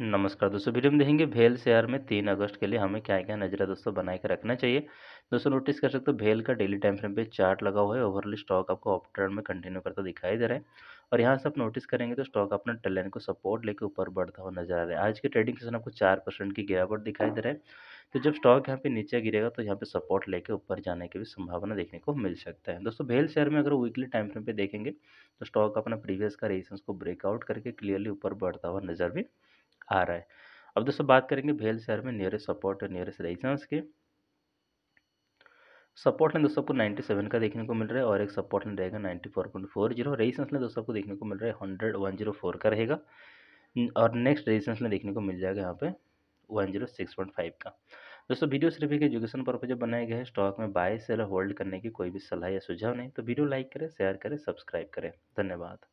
नमस्कार दोस्तों वीडियो में देखेंगे भेल शेयर में तीन अगस्त के लिए हमें क्या क्या नजरा दोस्तों बनाए के रखना चाहिए दोस्तों नोटिस कर सकते हो भेल का डेली टाइम फ्रेम पे चार्ट लगा हुआ है ओवरली स्टॉक आपको अप में कंटिन्यू करता दिखाई दे रहा है और यहाँ से आप नोटिस करेंगे तो स्टॉक अपना टेलन को सपोर्ट लेकर ऊपर बढ़ता हुआ नजर आ रहा है आज के ट्रेडिंग सेशन आपको चार परसेंट की गिरावट दिखाई दे रहा है तो जब स्टॉक यहाँ पे नीचे गिरेगा तो यहाँ पे सपोर्ट लेके ऊपर जाने की भी संभावना देखने को मिल सकता है दोस्तों भेल शेयर में अगर वीकली टाइम फ्रेम पे देखेंगे तो स्टॉक अपना प्रीवियस का रेजिस्टेंस को ब्रेकआउट करके क्लियरली ऊपर बढ़ता हुआ नजर भी आ रहा है अब दोस्तों बात करेंगे भेल शहर में नियरेस्ट सपोर्ट और नियरेस्ट रेजिस्टेंस के सपोर्ट लाइन दोस्तों आपको 97 का देखने को मिल रहा है और एक सपोर्ट लाइन रहेगा 94.40 रेजिस्टेंस लाइन दोस्तों आपको देखने को मिल रहा है हंड्रेड वन जीरो फोर का रहेगा और नेक्स्ट रेजिस्टेंस लाइन देखने को मिल जाएगा यहाँ पे one zero six point five का दोस्तों वीडियो सिर्फ एक एजुकेशन पर्पज जब बनाए गए स्टॉक में बाय सेल होल्ड करने की कोई भी सलाह या सुझाव नहीं तो वीडियो लाइक करें शेयर करें सब्सक्राइब करें धन्यवाद